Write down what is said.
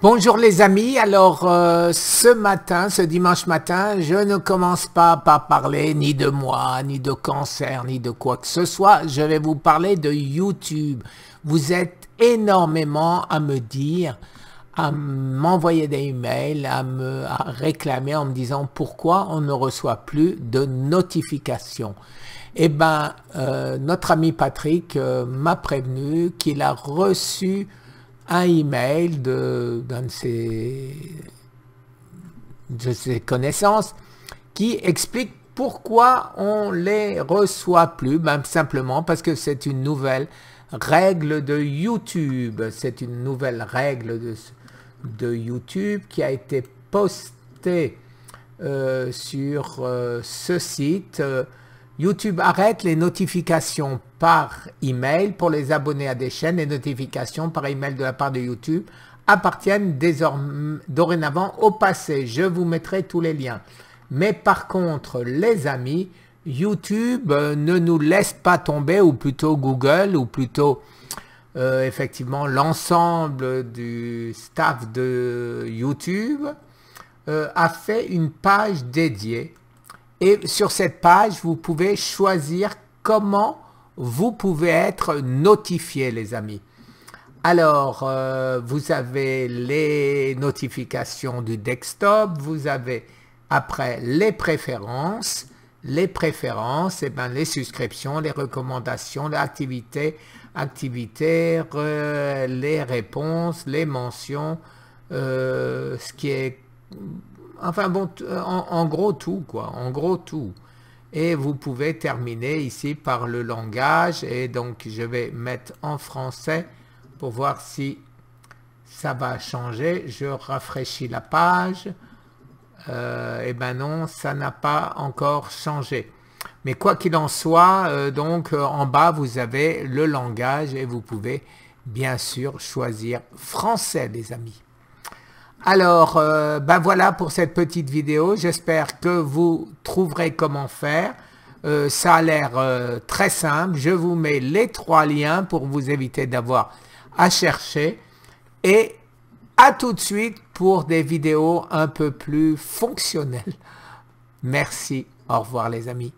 Bonjour les amis, alors euh, ce matin, ce dimanche matin, je ne commence pas par parler ni de moi, ni de cancer, ni de quoi que ce soit. Je vais vous parler de YouTube. Vous êtes énormément à me dire, à m'envoyer des emails, à me réclamer en me disant pourquoi on ne reçoit plus de notifications. Eh ben euh, notre ami Patrick euh, m'a prévenu qu'il a reçu un email de, d'un de ses, connaissances qui explique pourquoi on les reçoit plus même ben, Simplement parce que c'est une nouvelle règle de YouTube. C'est une nouvelle règle de, de, YouTube qui a été postée euh, sur euh, ce site. Euh, YouTube arrête les notifications par email pour les abonnés à des chaînes. et notifications par email de la part de YouTube appartiennent désormais, dorénavant au passé. Je vous mettrai tous les liens. Mais par contre, les amis, YouTube euh, ne nous laisse pas tomber, ou plutôt Google, ou plutôt euh, effectivement l'ensemble du staff de YouTube euh, a fait une page dédiée. Et sur cette page, vous pouvez choisir comment vous pouvez être notifié, les amis. Alors, euh, vous avez les notifications du desktop, vous avez après les préférences, les préférences, et eh ben les subscriptions, les recommandations, l'activité, activité, euh, les réponses, les mentions, euh, ce qui est... Enfin bon, en, gros tout, quoi, en gros tout. Et vous pouvez terminer ici par le langage. Et donc, je vais mettre en français pour voir si ça va changer. Je rafraîchis la page. Euh, et ben non, ça n'a pas encore changé. Mais quoi qu'il en soit, euh, donc euh, en bas, vous avez le langage et vous pouvez bien sûr choisir français, les amis. Alors, euh, ben voilà pour cette petite vidéo. J'espère que vous trouverez comment faire. Euh, ça a l'air euh, très simple. Je vous mets les trois liens pour vous éviter d'avoir à chercher. Et à tout de suite pour des vidéos un peu plus fonctionnelles. Merci. Au revoir les amis.